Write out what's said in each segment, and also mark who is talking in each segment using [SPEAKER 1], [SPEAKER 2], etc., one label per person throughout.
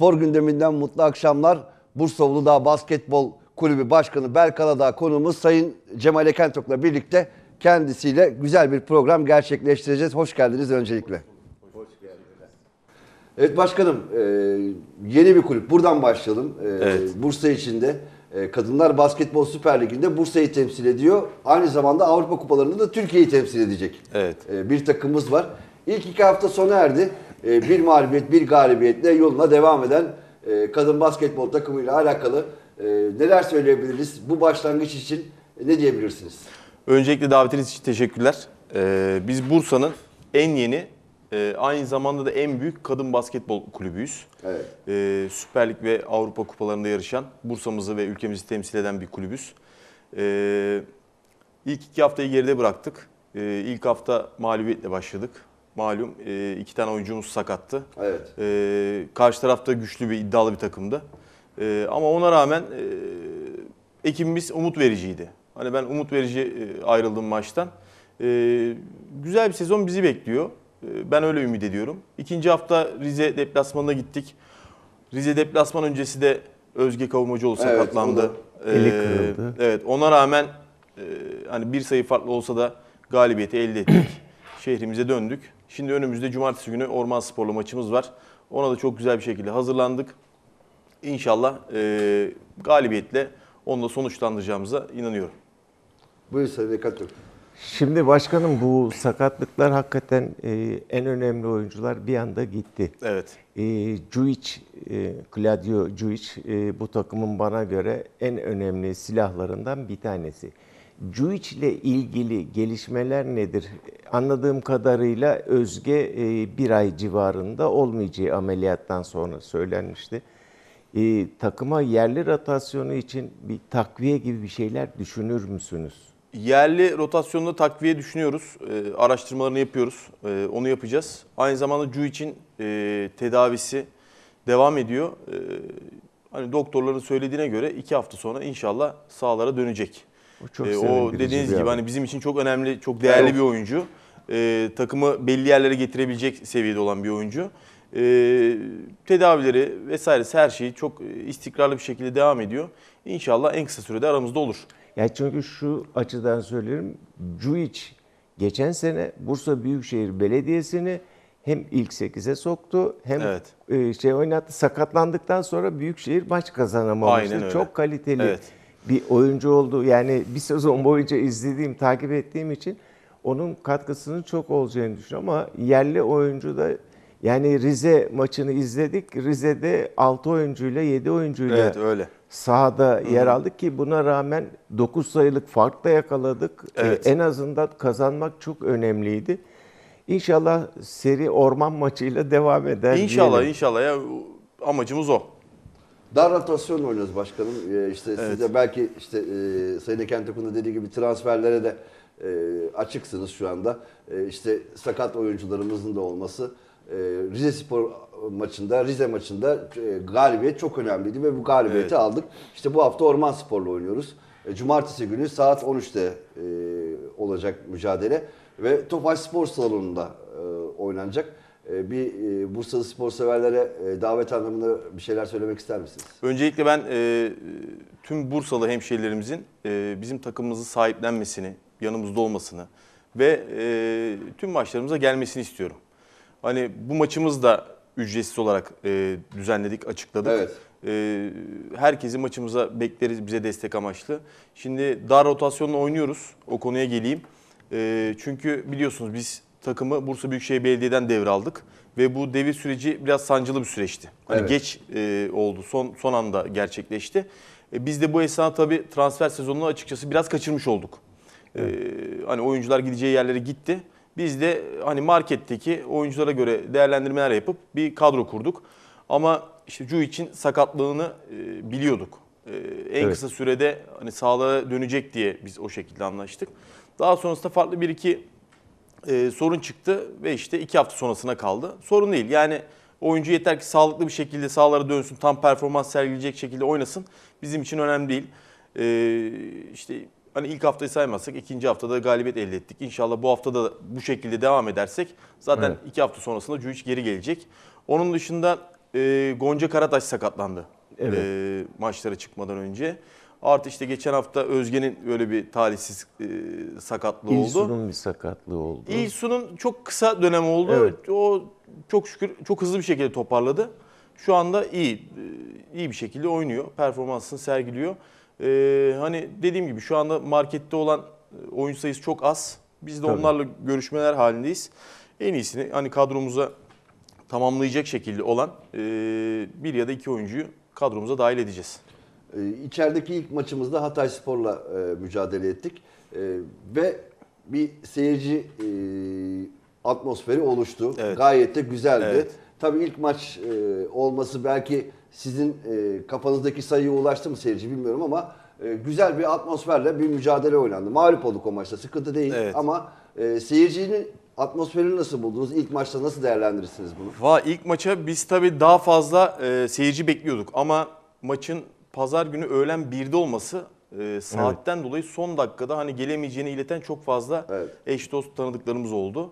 [SPEAKER 1] Spor gündeminden mutlu akşamlar. Bursa Uludağ Basketbol Kulübü Başkanı Berk Aladağ konuğumuz Sayın Cemal Ekentok'la birlikte kendisiyle güzel bir program gerçekleştireceğiz. Hoş geldiniz öncelikle. Hoş geldiniz. Evet başkanım e, yeni bir kulüp. Buradan başlayalım. E, evet. Bursa içinde e, Kadınlar Basketbol Süper Ligi'nde Bursa'yı temsil ediyor. Aynı zamanda Avrupa Kupalarında da Türkiye'yi temsil edecek. Evet. Bir takımımız var. İlk iki hafta sona erdi. E, bir mağlubiyet bir galibiyetle yoluna devam eden e, kadın basketbol takımıyla alakalı e, neler söyleyebiliriz? Bu başlangıç için ne diyebilirsiniz?
[SPEAKER 2] Öncelikle davetiniz için teşekkürler. biz Bursa'nın en yeni aynı zamanda da en büyük kadın basketbol kulübüyüz. Evet. Süper Lig ve Avrupa kupalarında yarışan Bursa'mızı ve ülkemizi temsil eden bir kulübüz. İlk iki haftayı geride bıraktık. İlk hafta mağlubiyetle başladık malum e, iki tane oyuncumuz sakattı. Evet. E, karşı tarafta güçlü bir iddialı bir takımdı. E, ama ona rağmen e, ekibimiz umut vericiydi. Hani ben umut verici e, ayrıldım maçtan. E, güzel bir sezon bizi bekliyor. E, ben öyle ümit ediyorum. İkinci hafta Rize deplasmanına gittik. Rize deplasman öncesi de Özge Kavumacıoğlu evet, sakatlandı. Ee, kırıldı. Evet ona rağmen e, hani bir sayı farklı olsa da galibiyeti elde ettik. Şehrimize döndük. Şimdi önümüzde cumartesi günü Orman Sporlu maçımız var. Ona da çok güzel bir şekilde hazırlandık. İnşallah e, galibiyetle onu da sonuçlandıracağımıza inanıyorum. Buyur Sadakat
[SPEAKER 3] Şimdi başkanım bu sakatlıklar hakikaten e, en önemli oyuncular bir anda gitti. Evet. E, Cuic, e, Claudio Juic e, bu takımın bana göre en önemli silahlarından bir tanesi. Cuiç ile ilgili gelişmeler nedir? Anladığım kadarıyla Özge e, bir ay civarında olmayacağı ameliyattan sonra söylenmişti. E, takıma yerli rotasyonu için bir takviye gibi bir şeyler düşünür müsünüz?
[SPEAKER 2] Yerli rotasyonda takviye düşünüyoruz. E, araştırmalarını yapıyoruz. onu yapacağız. Aynı zamanda Cuiç'in tedavisi devam ediyor. hani doktorların söylediğine göre iki hafta sonra inşallah sahalara dönecek. O, çok e, o dediğiniz gibi hani bizim için çok önemli, çok değerli evet. bir oyuncu. E, takımı belli yerlere getirebilecek seviyede olan bir oyuncu. E, tedavileri vesairesi her şeyi çok e, istikrarlı bir şekilde devam ediyor. İnşallah en kısa sürede aramızda olur.
[SPEAKER 3] Ya çünkü şu açıdan söylerim. Cuic geçen sene Bursa Büyükşehir Belediyesi'ni hem ilk 8'e soktu hem evet. E, şey oynattı. Sakatlandıktan sonra Büyükşehir maç kazanamamıştı. Çok kaliteli. Evet bir oyuncu oldu. Yani bir sezon boyunca izlediğim, takip ettiğim için onun katkısının çok olacağını düşünüyorum. Ama yerli oyuncu da yani Rize maçını izledik. Rize'de 6 oyuncuyla 7 oyuncuyla evet, öyle. sahada Hı-hı. yer aldık ki buna rağmen 9 sayılık fark da yakaladık. E, evet. Ee, en azından kazanmak çok önemliydi. İnşallah seri orman maçıyla devam eder. İnşallah diyelim.
[SPEAKER 1] inşallah ya amacımız o. Dar rotasyon oynuyoruz başkanım. Ee, işte evet. siz de belki işte e, Sayın Eken Tekun'un dediği gibi transferlere de e, açıksınız şu anda. E, işte sakat oyuncularımızın da olması e, Rize Spor maçında, Rize maçında e, galibiyet çok önemliydi ve bu galibiyeti evet. aldık. İşte bu hafta Orman Spor'la oynuyoruz. E, Cumartesi günü saat 13'te e, olacak mücadele ve Tofaş Spor Salonu'nda e, oynanacak. Ee, bir e, Bursalı spor severlere e, davet anlamında bir şeyler söylemek ister misiniz?
[SPEAKER 2] Öncelikle ben e, tüm Bursalı hemşehrilerimizin bizim takımımızı sahiplenmesini, yanımızda olmasını ve tüm maçlarımıza gelmesini istiyorum. Hani bu maçımız da ücretsiz olarak düzenledik, açıkladık. Evet. herkesi maçımıza bekleriz bize destek amaçlı. Şimdi dar rotasyonla oynuyoruz. O konuya geleyim. çünkü biliyorsunuz biz takımı Bursa Büyükşehir Belediye'den devraldık ve bu devir süreci biraz sancılı bir süreçti. Hani evet. geç e, oldu. Son son anda gerçekleşti. E, biz de bu esnada tabii transfer sezonunu açıkçası biraz kaçırmış olduk. E, hani oyuncular gideceği yerlere gitti. Biz de hani marketteki oyunculara göre değerlendirmeler yapıp bir kadro kurduk. Ama işte Cu için sakatlığını e, biliyorduk. E, en evet. kısa sürede hani sağlığa dönecek diye biz o şekilde anlaştık. Daha sonrasında farklı bir iki e, sorun çıktı ve işte iki hafta sonrasına kaldı. Sorun değil yani oyuncu yeter ki sağlıklı bir şekilde sahalara dönsün, tam performans sergileyecek şekilde oynasın. Bizim için önemli değil. E, işte hani ilk haftayı saymazsak ikinci haftada galibiyet elde ettik. İnşallah bu hafta da bu şekilde devam edersek zaten evet. iki hafta sonrasında Cuic geri gelecek. Onun dışında e, Gonca Karataş sakatlandı evet. e, maçlara çıkmadan önce. Artı işte geçen hafta Özge'nin böyle bir talihsiz e, sakatlığı İlsun'un oldu.
[SPEAKER 3] İlsun'un bir sakatlığı oldu.
[SPEAKER 2] İlsun'un çok kısa dönem oldu. Evet. O çok şükür çok hızlı bir şekilde toparladı. Şu anda iyi e, iyi bir şekilde oynuyor. Performansını sergiliyor. Ee, hani dediğim gibi şu anda markette olan e, oyuncu sayısı çok az. Biz de Tabii. onlarla görüşmeler halindeyiz. En iyisini hani kadromuza tamamlayacak şekilde olan e,
[SPEAKER 1] bir ya da iki oyuncuyu kadromuza dahil edeceğiz. E, ilk maçımızda Hatay Spor'la e, mücadele ettik. Ee, ve bir seyirci e, atmosferi oluştu. Evet. Gayet de güzeldi. Evet. Tabii ilk maç e, olması belki sizin kafanızdaki sayıya ulaştı mı seyirci bilmiyorum ama güzel bir atmosferle bir mücadele oynandı. Mağlup olduk o maçta sıkıntı değil evet. ama seyircinin atmosferini nasıl buldunuz? İlk maçta nasıl değerlendirirsiniz bunu?
[SPEAKER 2] Va ilk maça biz tabii daha fazla seyirci bekliyorduk ama maçın pazar günü öğlen 1'de olması e, saatten dolayı son dakikada hani gelemeyeceğini ileten çok fazla Evet. eş dost tanıdıklarımız oldu.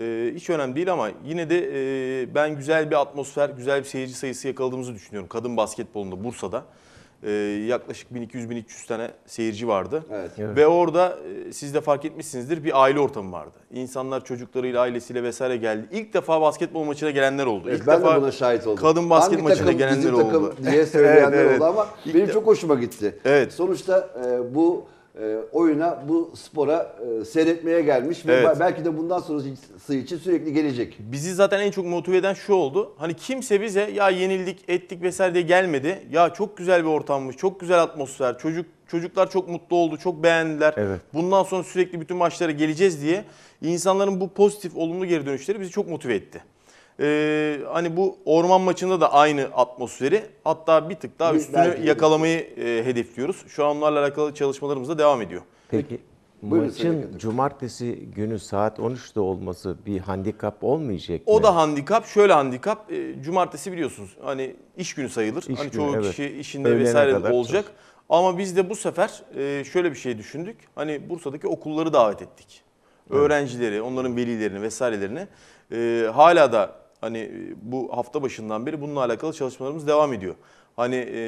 [SPEAKER 2] E, hiç önemli değil ama yine de e, ben güzel bir atmosfer, güzel bir seyirci sayısı yakaladığımızı düşünüyorum kadın basketbolunda Bursa'da e, yaklaşık 1200-1300 tane seyirci vardı. Evet. Evet. Ve orada e, siz de fark etmişsinizdir bir aile ortamı vardı. İnsanlar çocuklarıyla, ailesiyle vesaire geldi. İlk defa basketbol maçına gelenler oldu. Evet, İlk ben defa de buna şahit oldum. Kadın basket Hangi maçına takım, gelenler bizim oldu. takım diye söyleyenler evet, evet. oldu ama
[SPEAKER 1] İlk benim de... çok hoşuma gitti. Evet. Sonuçta e, bu e, oyuna, bu spora e, seyretmeye gelmiş ve Evet. belki de bundan sonrası için sürekli gelecek.
[SPEAKER 2] Bizi zaten en çok motive eden şu oldu. Hani kimse bize ya yenildik, ettik vesaire diye gelmedi. Ya çok güzel bir ortammış, çok güzel atmosfer. Çocuk çocuklar çok mutlu oldu, çok beğendiler. Evet. Bundan sonra sürekli bütün maçlara geleceğiz diye insanların bu pozitif, olumlu geri dönüşleri bizi çok motive etti e, hani bu orman maçında da aynı atmosferi hatta bir tık daha Biz üstünü yakalamayı e, hedefliyoruz. Şu an onlarla alakalı çalışmalarımız da devam ediyor.
[SPEAKER 3] Peki Buyurun maçın cumartesi günü saat 13'te olması bir handikap olmayacak
[SPEAKER 2] mı? O da handikap. Şöyle handikap. e, cumartesi biliyorsunuz hani iş günü sayılır. İş hani günü, çoğu evet. kişi işinde Öğlene vesaire kadar olacak. Ama biz de bu sefer e, şöyle bir şey düşündük. Hani Bursa'daki okulları davet ettik. Öğrencileri, onların velilerini vesairelerini. E, hala da Hani e, bu hafta başından beri bununla alakalı çalışmalarımız devam ediyor. Hani e,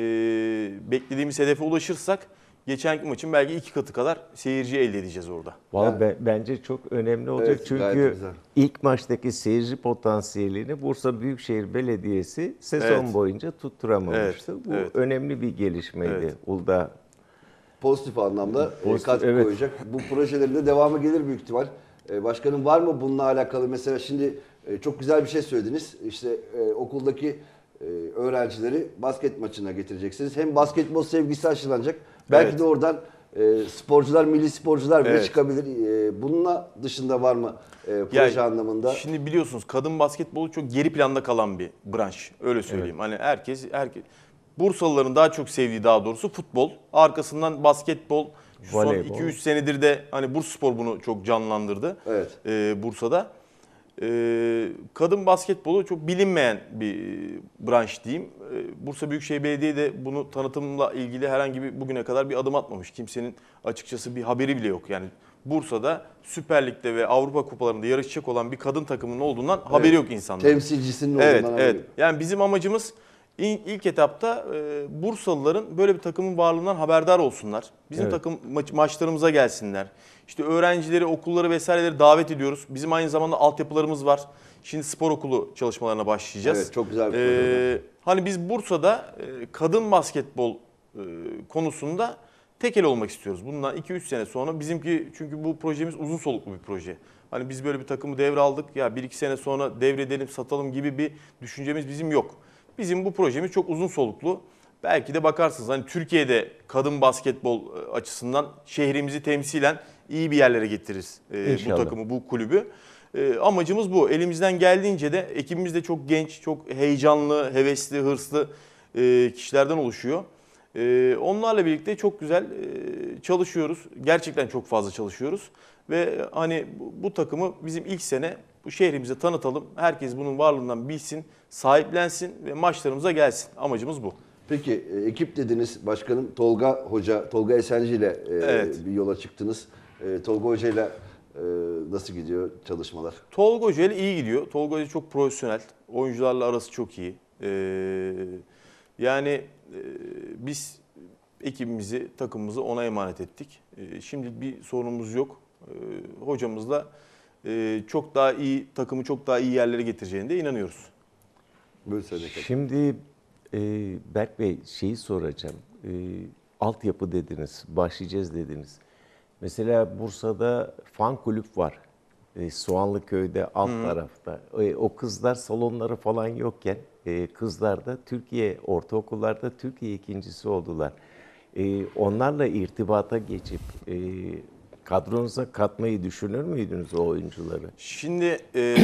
[SPEAKER 2] beklediğimiz hedefe ulaşırsak geçenki maçın belki iki katı kadar seyirci elde edeceğiz orada. Vallahi yani,
[SPEAKER 3] bence çok önemli olacak evet, çünkü ilk maçtaki seyirci potansiyelini Bursa Büyükşehir Belediyesi sezon evet. boyunca tutturamamıştı. Evet, Bu evet. önemli bir gelişmeydi evet. Uludağ.
[SPEAKER 1] Pozitif anlamda e, Pozitif, katkı evet. koyacak. Bu projelerin de devamı gelir büyük ihtimal. E, başkanım var mı bununla alakalı mesela şimdi e, çok güzel bir şey söylediniz. İşte e, okuldaki e, öğrencileri basket maçına getireceksiniz. Hem basketbol sevgisi aşılanacak. Belki Evet. de oradan e, sporcular, milli sporcular bile Evet. çıkabilir. E, bununla dışında var mı e, proje Ya, anlamında?
[SPEAKER 2] Şimdi biliyorsunuz kadın basketbolu çok geri planda kalan bir branş. Öyle söyleyeyim. Hani herkes herkes Bursalıların daha çok sevdiği daha doğrusu futbol. Arkasından basketbol. Şu son 2-3 senedir de hani spor bunu çok canlandırdı. Evet. e, Bursa'da. Ee, kadın basketbolu çok bilinmeyen bir e, branş diyeyim. Ee, Bursa Büyükşehir Belediye de bunu tanıtımla ilgili herhangi bir bugüne kadar bir adım atmamış. Kimsenin açıkçası bir haberi bile yok. Yani Bursa'da Süper Lig'de ve Avrupa Kupalarında yarışacak olan bir kadın takımının olduğundan evet. haberi yok insanların. Temsilcisinin olduğundan evet, evet. Yani bizim amacımız ilk etapta e, Bursalıların böyle bir takımın varlığından haberdar olsunlar. Bizim evet. takım maç, maçlarımıza gelsinler. İşte öğrencileri, okulları vesaireleri davet ediyoruz. Bizim aynı zamanda altyapılarımız var. Şimdi spor okulu çalışmalarına başlayacağız. Evet çok güzel bir ee, Hani biz Bursa'da e, kadın basketbol e, konusunda tekel olmak istiyoruz. Bundan 2-3 sene sonra bizimki çünkü bu projemiz uzun soluklu bir proje. Hani biz böyle bir takımı devraldık ya 1-2 sene sonra devredelim satalım gibi bir düşüncemiz bizim yok. Bizim bu projemiz çok uzun soluklu. Belki de bakarsınız hani Türkiye'de kadın basketbol e, açısından şehrimizi temsilen iyi bir yerlere getiririz e, bu takımı, bu kulübü. E, amacımız bu. Elimizden geldiğince de ekibimiz de çok genç, çok heyecanlı, hevesli, hırslı e, kişilerden oluşuyor. onlarla birlikte çok güzel çalışıyoruz. Gerçekten çok fazla çalışıyoruz. Ve hani bu takımı bizim ilk sene bu şehrimizi tanıtalım. Herkes bunun varlığından bilsin, sahiplensin ve maçlarımıza
[SPEAKER 1] gelsin. Amacımız bu. Peki e, ekip dediniz başkanım Tolga Hoca, Tolga Esenci ile e, evet. bir yola çıktınız. E, Tolga Hoca ile nasıl gidiyor çalışmalar? Tolga Hoca ile iyi gidiyor. Tolga Hoca çok profesyonel. Oyuncularla arası çok iyi.
[SPEAKER 2] yani biz ekibimizi, takımımızı ona emanet ettik. E, şimdi bir sorunumuz yok. E, hocamızla e, çok daha iyi takımı çok daha iyi yerlere getireceğine de inanıyoruz. Şimdi
[SPEAKER 3] e, Berk Bey şeyi soracağım. E, altyapı dediniz, başlayacağız dediniz. Mesela Bursa'da fan kulüp var. E, köyde alt Hı. tarafta. E, o kızlar salonları falan yokken e, kızlar da Türkiye ortaokullarda Türkiye ikincisi oldular. E, onlarla irtibata geçip e, Kadronuza katmayı düşünür müydünüz o oyuncuları?
[SPEAKER 2] Şimdi e,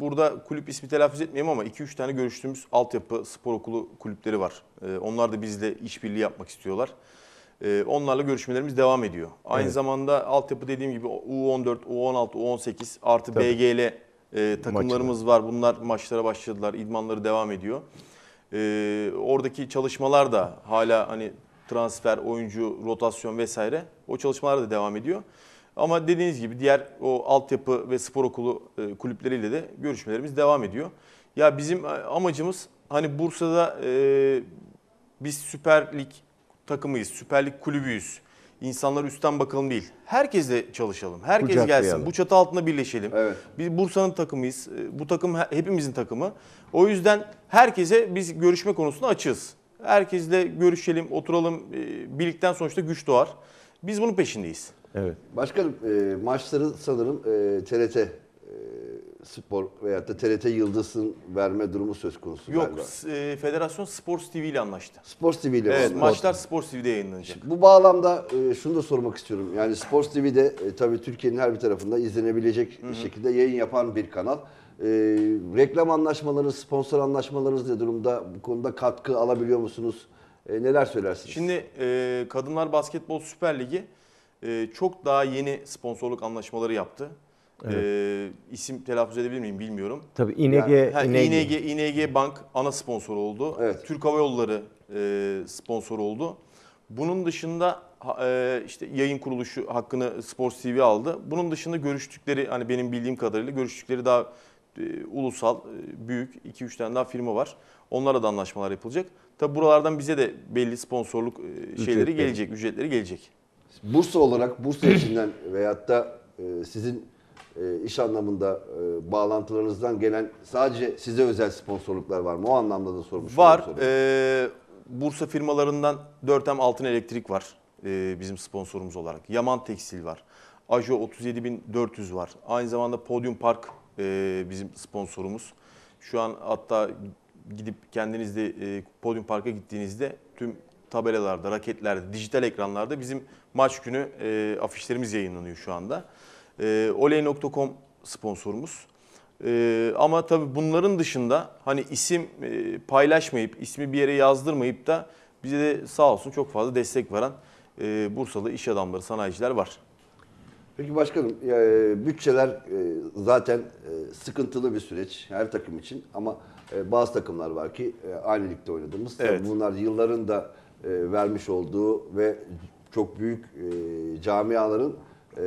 [SPEAKER 2] burada kulüp ismi telaffuz etmeyeyim ama 2-3 tane görüştüğümüz altyapı spor okulu kulüpleri var. E, onlar da bizle işbirliği yapmak istiyorlar. E, onlarla görüşmelerimiz devam ediyor. Aynı evet. zamanda altyapı dediğim gibi U14, U16, U18 artı Tabii. BGL e, takımlarımız Maçına. var. Bunlar maçlara başladılar. İdmanları devam ediyor. E, oradaki çalışmalar da hala hani transfer, oyuncu, rotasyon vesaire o çalışmalar da devam ediyor. Ama dediğiniz gibi diğer o altyapı ve spor okulu e, kulüpleriyle de görüşmelerimiz devam ediyor. Ya bizim e, amacımız hani Bursa'da e, biz Süper Lig takımıyız, Süper Lig kulübüyüz. İnsanlar üstten bakalım değil. Herkesle çalışalım. Herkes gelsin. Bu çatı altında birleşelim. Evet. Biz Bursa'nın takımıyız. E, bu takım hepimizin takımı. O yüzden herkese biz görüşme konusunda açığız. Herkesle görüşelim, oturalım. Ee, birlikten sonuçta güç doğar.
[SPEAKER 1] Biz bunun peşindeyiz. Evet. Başkanım e, maçları sanırım e, TRT e, spor veyahut da TRT Yıldız'ın verme durumu söz konusu Yok,
[SPEAKER 2] e, federasyon Sports TV ile anlaştı.
[SPEAKER 1] Sports TV ile Evet, anlaştı. maçlar
[SPEAKER 2] Sports TV'de yayınlanacak.
[SPEAKER 1] Bu bağlamda e, şunu da sormak istiyorum. Yani Sports TV'de e, tabii Türkiye'nin her bir tarafında izlenebilecek Hı-hı. şekilde yayın yapan bir kanal. E, reklam anlaşmalarınız, sponsor anlaşmalarınız ne durumda? Bu konuda katkı alabiliyor musunuz? E, neler söylersiniz?
[SPEAKER 2] Şimdi e, Kadınlar Basketbol Süper Ligi e, çok daha yeni sponsorluk anlaşmaları yaptı. Evet. E, isim telaffuz edebilir miyim bilmiyorum. Tabii ING, yani, ha, ING. ING, Bank ana sponsor oldu. Evet. Türk Hava Yolları e, sponsor oldu. Bunun dışında e, işte yayın kuruluşu hakkını Sports TV aldı. Bunun dışında görüştükleri hani benim bildiğim kadarıyla görüştükleri daha e, ulusal e, büyük 2-3 tane daha firma var. Onlara da anlaşmalar yapılacak. Tabi buralardan bize de belli sponsorluk e, şeyleri Ücretleri. gelecek, ücretleri gelecek.
[SPEAKER 1] Bursa olarak Bursa içinden veyahut da sizin iş anlamında bağlantılarınızdan gelen sadece size özel sponsorluklar var mı? O anlamda da sormuş. Var.
[SPEAKER 2] E, Bursa firmalarından 4M Altın Elektrik var e, bizim sponsorumuz olarak. Yaman Tekstil var. Ajo 37400 var. Aynı zamanda Podium Park e, bizim sponsorumuz. Şu an hatta gidip kendiniz de e, Podium Park'a gittiğinizde tüm tabelalarda, raketlerde, dijital ekranlarda bizim maç günü e, afişlerimiz yayınlanıyor şu anda. E, Oley.com sponsorumuz. E, ama tabii bunların dışında hani isim e, paylaşmayıp, ismi bir yere yazdırmayıp da bize de sağ olsun çok fazla destek veren e, Bursalı iş adamları, sanayiciler var.
[SPEAKER 1] Peki başkanım, e, bütçeler e, zaten e, sıkıntılı bir süreç her takım için ama e, bazı takımlar var ki e, aynı ligde oynadığımız. Evet. Bunlar yılların da e, vermiş olduğu ve çok büyük e, camiaların e,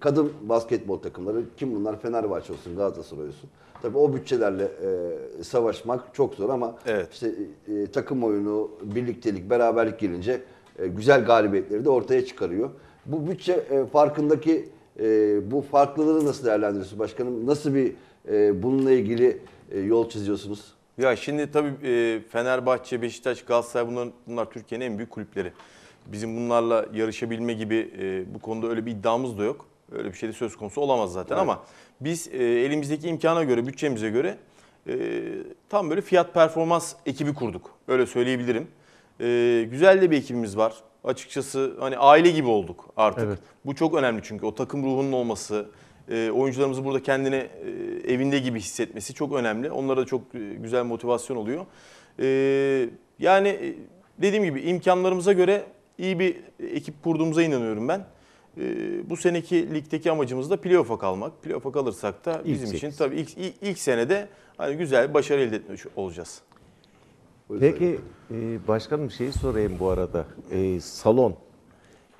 [SPEAKER 1] kadın basketbol takımları kim bunlar? Fenerbahçe olsun, Galatasaray olsun. tabi o bütçelerle e, savaşmak çok zor ama evet. işte e, takım oyunu, birliktelik, beraberlik gelince e, güzel galibiyetleri de ortaya çıkarıyor. Bu bütçe e, farkındaki e, bu farklılığı nasıl değerlendiriyorsunuz başkanım? Nasıl bir e, bununla ilgili e, yol çiziyorsunuz?
[SPEAKER 2] Ya şimdi tabii e, Fenerbahçe, Beşiktaş, Galatasaray bunlar, bunlar Türkiye'nin en büyük kulüpleri. Bizim bunlarla yarışabilme gibi e, bu konuda öyle bir iddiamız da yok. Öyle bir şey de söz konusu olamaz zaten evet. ama biz e, elimizdeki imkana göre, bütçemize göre e, tam böyle fiyat performans ekibi kurduk. Öyle söyleyebilirim. E, güzel de bir ekibimiz var açıkçası hani aile gibi olduk artık. Evet. Bu çok önemli çünkü o takım ruhunun olması, e, oyuncularımızı burada kendini e, evinde gibi hissetmesi çok önemli. Onlara da çok e, güzel motivasyon oluyor. Yani dediğim gibi imkanlarımıza göre iyi bir ekip kurduğumuza inanıyorum ben. Bu seneki ligdeki amacımız da playoff'a kalmak. Playoff'a kalırsak da bizim ilk için tabii ilk, ilk, senede hani güzel bir başarı elde etmiş olacağız. Peki
[SPEAKER 3] e, başkanım şeyi sorayım bu arada. E, salon.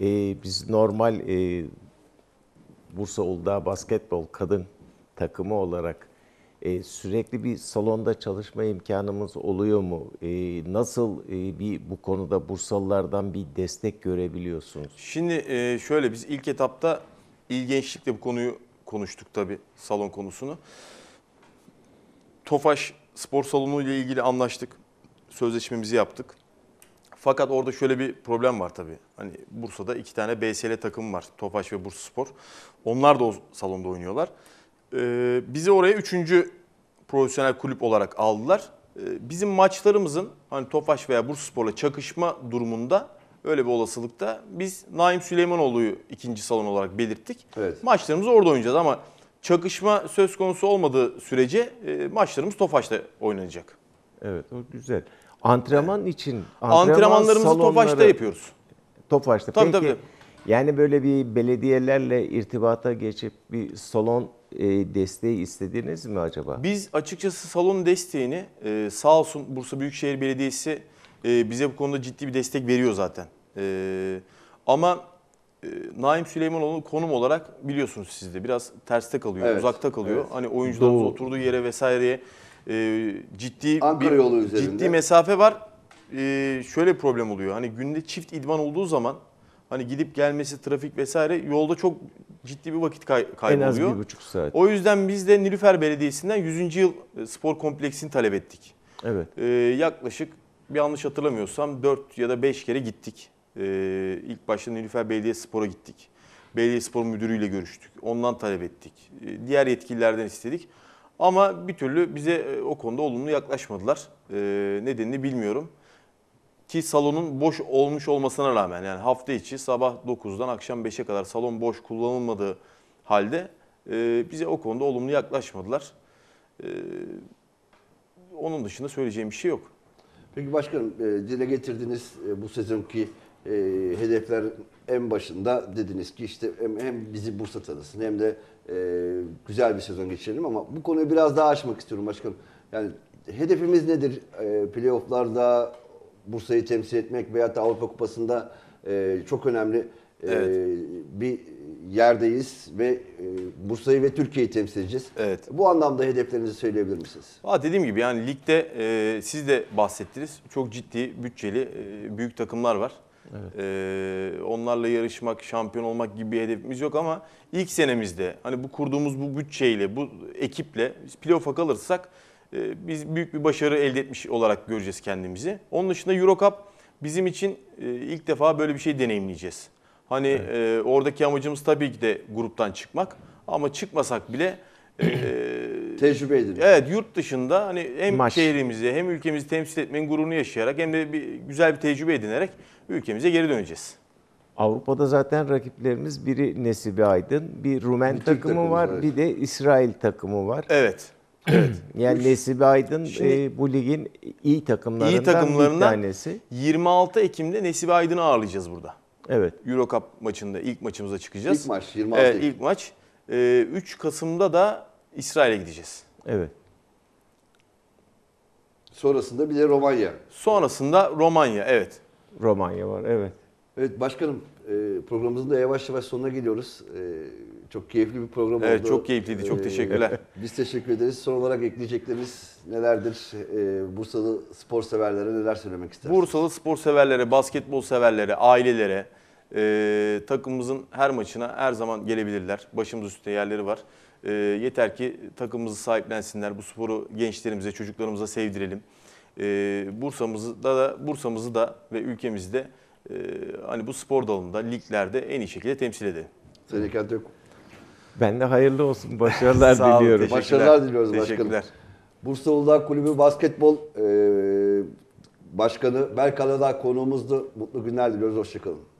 [SPEAKER 3] E, biz normal e, Bursa Uludağ basketbol kadın takımı olarak e, sürekli bir salonda çalışma imkanımız oluyor mu? E, nasıl e, bir bu konuda Bursalılardan bir destek görebiliyorsunuz?
[SPEAKER 2] Şimdi e, şöyle biz ilk etapta ilginçlikle bu konuyu konuştuk tabii salon konusunu. Tofaş spor salonu ile ilgili anlaştık sözleşmemizi yaptık. Fakat orada şöyle bir problem var tabii. Hani Bursa'da iki tane BSL takım var. Topaş ve Bursa Spor. Onlar da o salonda oynuyorlar. Ee, bizi oraya üçüncü profesyonel kulüp olarak aldılar. Ee, bizim maçlarımızın hani Topaş veya Bursa Spor'la çakışma durumunda öyle bir olasılıkta biz Naim Süleymanoğlu'yu ikinci salon olarak belirttik. Evet. Maçlarımızı orada oynayacağız ama çakışma söz konusu olmadığı sürece e, maçlarımız Tofaş'ta oynanacak. Evet o güzel.
[SPEAKER 3] Antrenman için antrenman antrenmanlarımızı salonları, Tofaş'ta yapıyoruz. Tofaş'ta. Tabii Peki, tabii. Yani böyle bir belediyelerle irtibata geçip bir salon e, desteği istediniz mi acaba? Biz
[SPEAKER 2] açıkçası salon desteğini e, sağ olsun Bursa Büyükşehir Belediyesi e, bize bu konuda ciddi bir destek veriyor zaten. Ama Naim Süleymanoğlu konum olarak biliyorsunuz sizde biraz terste kalıyor, evet, uzakta kalıyor. Evet. Hani oyuncularımız Doğru. oturduğu yere vesaireye e, ciddi bir, yolu ciddi mesafe var. E, şöyle problem oluyor. Hani günde çift idman olduğu zaman hani gidip gelmesi trafik vesaire yolda çok ciddi bir vakit kay- kayboluyor. En az bir buçuk saat. O yüzden biz de Nilüfer Belediyesi'nden 100. yıl e, spor kompleksini talep ettik. Evet. Ee, yaklaşık yanlış hatırlamıyorsam 4 ya da 5 kere gittik. Ee, ilk başta Nilüfer Belediye Spor'a gittik. Belediye Spor Müdürü görüştük. Ondan talep ettik. Ee, diğer yetkililerden istedik. Ama bir türlü bize e, o konuda olumlu yaklaşmadılar. E, nedenini bilmiyorum. Ki salonun boş olmuş olmasına rağmen yani hafta içi sabah 9'dan akşam 5'e kadar salon boş kullanılmadığı halde e, bize o konuda olumlu
[SPEAKER 1] yaklaşmadılar. onun dışında söyleyeceğim bir şey yok. Peki başkanım dile getirdiniz bu sezonki e, hedefler en başında dediniz ki işte hem, hem bizi Bursa tanısın hem de e, güzel bir sezon geçirelim ama bu konuyu biraz daha açmak istiyorum başkanım. Yani hedefimiz nedir? E, playoff'larda Bursa'yı temsil etmek veya da Avrupa Kupası'nda e, çok önemli e, evet. bir yerdeyiz ve e, Bursa'yı ve Türkiye'yi temsil edeceğiz. Evet. Bu anlamda hedeflerinizi söyleyebilir misiniz?
[SPEAKER 2] Aa, dediğim gibi yani ligde e, siz de bahsettiniz. Çok ciddi bütçeli e, büyük takımlar var. Evet. Ee, onlarla yarışmak, şampiyon olmak gibi bir hedefimiz yok ama ilk senemizde hani bu kurduğumuz bu bütçeyle, bu ekiple biz playoff'a kalırsak e, biz büyük bir başarı elde etmiş olarak göreceğiz kendimizi. Onun dışında Euro Cup bizim için e, ilk defa böyle bir şey deneyimleyeceğiz. Hani evet. e, oradaki amacımız tabii ki de gruptan çıkmak ama çıkmasak bile e, tecrübe edin. Evet yurt dışında hani hem Maç. şehrimizi hem ülkemizi temsil etmenin gururunu yaşayarak hem de bir, güzel bir tecrübe edinerek ülkemize geri döneceğiz. Avrupa'da
[SPEAKER 3] zaten rakiplerimiz biri Nesibi Aydın, bir Rumen bir takımı var, var, bir de İsrail takımı var. Evet. Evet. yani Nesibi Aydın Şimdi, e, bu ligin iyi takımlarından,
[SPEAKER 2] iyi takımlarından bir tanesi. 26 Ekim'de Nesibi Aydın'ı ağırlayacağız burada. Evet. Euro Cup maçında ilk maçımıza çıkacağız. İlk maç 26 Ekim. Evet, ilk maç. E, 3 Kasım'da da İsrail'e gideceğiz. Evet. Sonrasında bir de Romanya. Sonrasında Romanya evet. Romanya var evet.
[SPEAKER 1] Evet başkanım e, programımızın da yavaş yavaş sonuna geliyoruz. E, çok keyifli bir program evet, oldu. Evet çok keyifliydi. Çok e, teşekkürler. Biz teşekkür ederiz. Son olarak ekleyeceklerimiz nelerdir? Bursalı spor severlere neler söylemek istersiniz?
[SPEAKER 2] Bursalı spor severlere, basketbol severlere, ailelere takımımızın her maçına her zaman gelebilirler. Başımız üstte yerleri var. E, yeter ki takımımızı sahiplensinler. Bu sporu gençlerimize, çocuklarımıza sevdirelim. E, Bursa'mızı da, da Bursa'mızı da ve ülkemizi de e, hani bu spor dalında liglerde
[SPEAKER 1] en iyi şekilde temsil edelim. Senin kendi
[SPEAKER 3] Ben de hayırlı olsun. Başarılar Sağ olun, diliyorum. Başarılar diliyoruz başkanım.
[SPEAKER 1] Teşekkürler. Bursa Uludağ Kulübü Basketbol e, Başkanı Berkan Adağ konuğumuzdu. Mutlu günler diliyoruz. Hoşçakalın.